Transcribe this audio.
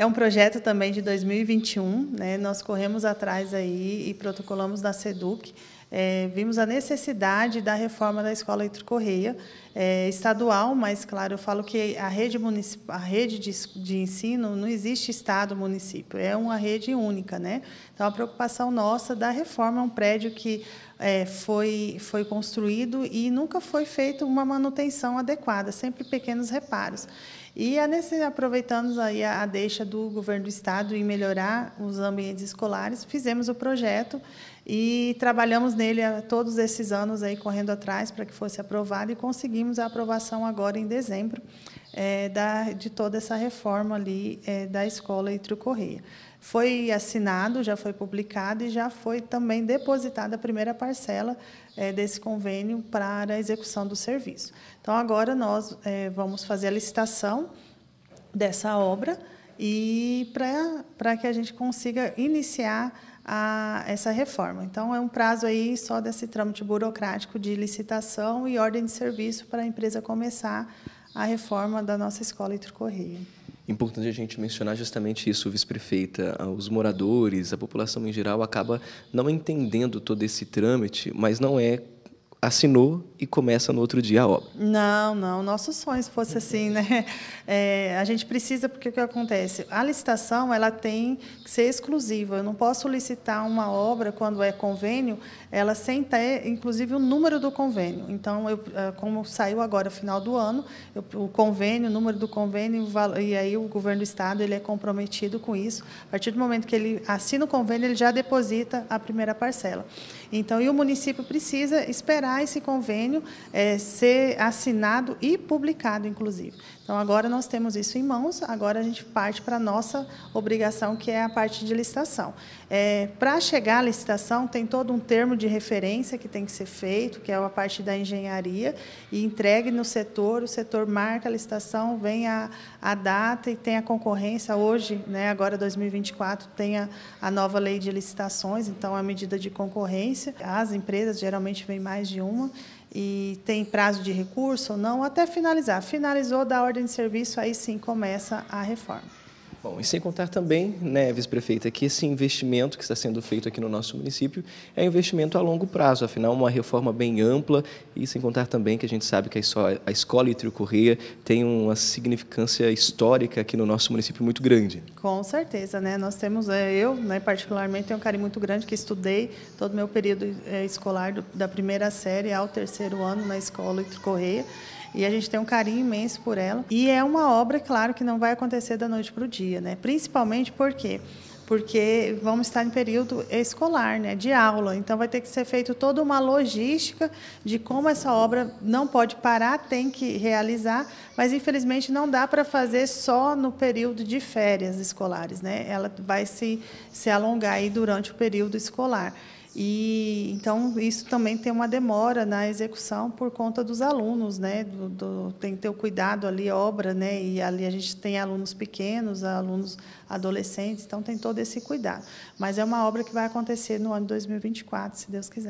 É um projeto também de 2021, né? nós corremos atrás aí e protocolamos na SEDUC, é, vimos a necessidade da reforma da escola Entre Correia, é, estadual, mas, claro, eu falo que a rede, a rede de, de, ensino não existe Estado, município, é uma rede única. Né? Então, a preocupação nossa da reforma é um prédio que é, foi, foi construído e nunca foi feita uma manutenção adequada, sempre pequenos reparos. E é aproveitando aí a, deixa do governo do estado em melhorar os ambientes escolares, fizemos o projeto e trabalhamos nele eh, todos esses anos aí correndo atrás para que fosse aprovado e conseguimos a aprovação agora em dezembro é, da, de toda essa reforma ali é, da escola Itrio Correia. Foi assinado, já foi publicado e já foi também depositada a primeira parcela é, desse convênio para a execução do serviço. Então, agora nós é, vamos fazer a licitação dessa obra e para que a gente consiga iniciar a, essa reforma. Então, é um prazo aí só desse trâmite burocrático de licitação e ordem de serviço para a empresa começar a reforma da nossa escola Heitor Correia. Importante a gente mencionar justamente isso, vice-prefeita. Ah, os moradores, a população em geral acaba não entendendo todo esse trâmite, mas não é assinou e começa no outro dia a obra. Não, não. Nossos sonhos fosse assim, né? É, a gente precisa, porque o que acontece? A licitação ela tem que ser exclusiva. Eu não posso licitar uma obra quando é convênio, ela sem ter, inclusive, o número do convênio. Então, eu, é, como saiu agora, final do ano, eu, o convênio, o número do convênio, e aí o governo do estado ele é comprometido com isso. A partir do momento que ele assina o convênio, ele já deposita a primeira parcela. Então, e o município precisa esperar esperar esse convênio é, ser assinado e publicado, inclusive. Então, agora nós temos isso em mãos, agora a gente parte para a nossa obrigação, que é a parte de licitação. É, para chegar à licitação, tem todo um termo de referência que tem que ser feito, que é a parte da engenharia, e entregue no setor, o setor marca a licitação, vem a, a data e tem a concorrência. Hoje, né, agora 2024, tem a, a nova lei de licitações, então é a medida de concorrência. As empresas geralmente vêm mais de uma e tem prazo de recurso ou não, até finalizar. Finalizou da ordem de serviço, aí sim começa a reforma. Bom, e sem contar também, né, vice-prefeita, que esse investimento que está sendo feito aqui no nosso município é um investimento a longo prazo, afinal, uma reforma bem ampla, e sem contar também que a gente sabe que a escola Itrio Correia tem uma significância histórica aqui no nosso município muito grande. Com certeza, né? Nós temos, é, eu, né, particularmente, tenho um carinho muito grande que estudei todo o meu período é, escolar, da primeira série ao terceiro ano na escola Itrio Correia e a gente tem um carinho imenso por ela. E é uma obra, claro, que não vai acontecer da noite para o dia, né? Principalmente porque porque vamos estar em período escolar, né, de aula. Então vai ter que ser feito toda uma logística de como essa obra não pode parar, tem que realizar, mas infelizmente não dá para fazer só no período de férias escolares, né? Ela vai se se alongar aí durante o período escolar. E então isso também tem uma demora na execução por conta dos alunos, né? Do, do, tem que ter o cuidado ali obra, né? E ali a gente tem alunos pequenos, alunos adolescentes, então tem todo esse cuidado. Mas é uma obra que vai acontecer no ano 2024, se Deus quiser.